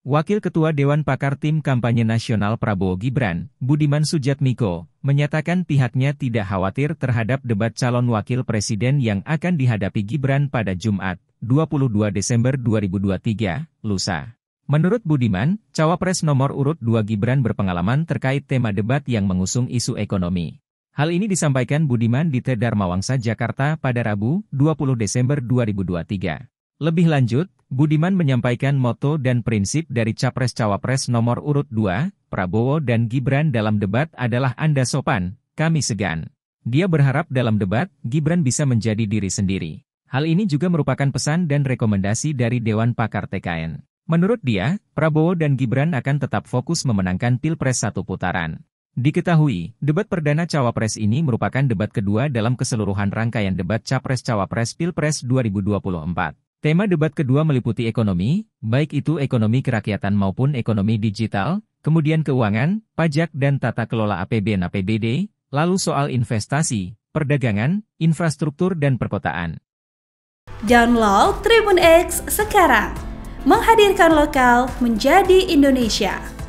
Wakil Ketua Dewan Pakar Tim Kampanye Nasional Prabowo Gibran, Budiman Sujatmiko, menyatakan pihaknya tidak khawatir terhadap debat calon wakil presiden yang akan dihadapi Gibran pada Jumat, 22 Desember 2023, lusa. Menurut Budiman, cawapres nomor urut 2 Gibran berpengalaman terkait tema debat yang mengusung isu ekonomi. Hal ini disampaikan Budiman di Tedarmawangsa, Jakarta pada Rabu, 20 Desember 2023. Lebih lanjut, Budiman menyampaikan moto dan prinsip dari Capres-Cawapres nomor urut 2, Prabowo dan Gibran dalam debat adalah Anda sopan, kami segan. Dia berharap dalam debat, Gibran bisa menjadi diri sendiri. Hal ini juga merupakan pesan dan rekomendasi dari Dewan Pakar TKN. Menurut dia, Prabowo dan Gibran akan tetap fokus memenangkan Pilpres satu putaran. Diketahui, debat perdana Cawapres ini merupakan debat kedua dalam keseluruhan rangkaian debat Capres-Cawapres Pilpres 2024. Tema debat kedua meliputi ekonomi, baik itu ekonomi kerakyatan maupun ekonomi digital, kemudian keuangan, pajak dan tata kelola APBN APBD, lalu soal investasi, perdagangan, infrastruktur dan perkotaan. Download Tribun X sekarang. Menghadirkan lokal menjadi Indonesia.